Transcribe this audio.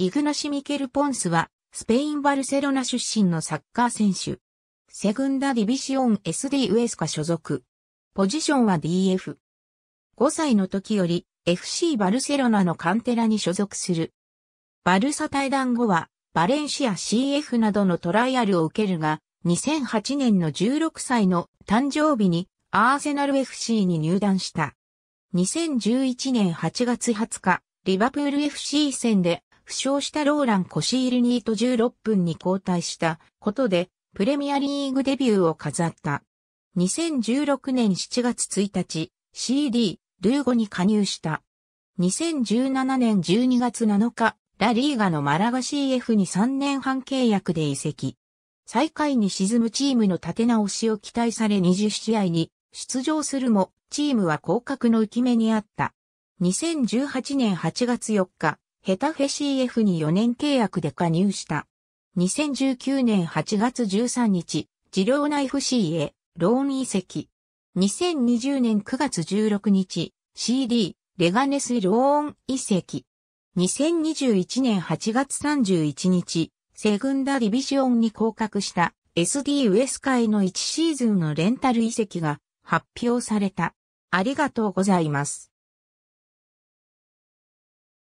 イグナシ・ミケル・ポンスは、スペイン・バルセロナ出身のサッカー選手。セグンダ・ディビシオン SD ウエスカ所属。ポジションは DF。5歳の時より FC バルセロナのカンテラに所属する。バルサ対談後は、バレンシア CF などのトライアルを受けるが、2008年の16歳の誕生日にアーセナル FC に入団した。2011年8月20日、リバプール FC 戦で負傷したローラン・コシールニーと16分に交代したことで、プレミアリーグデビューを飾った。2016年7月1日、CD、ルーゴに加入した。2017年12月7日、ラリーガのマラガ CF に3年半契約で移籍。最下位に沈むチームの立て直しを期待され20試合に出場するも、チームは降格の浮き目にあった。2018年8月4日、ヘタフェ CF に4年契約で加入した。2019年8月13日、治療イ FC へ、ローン移籍。2020年9月16日、CD、レガネスローン移籍。2021年8月31日、セグンダディビジオンに降格した SD ウエス界の1シーズンのレンタル移籍が発表された。ありがとうございます。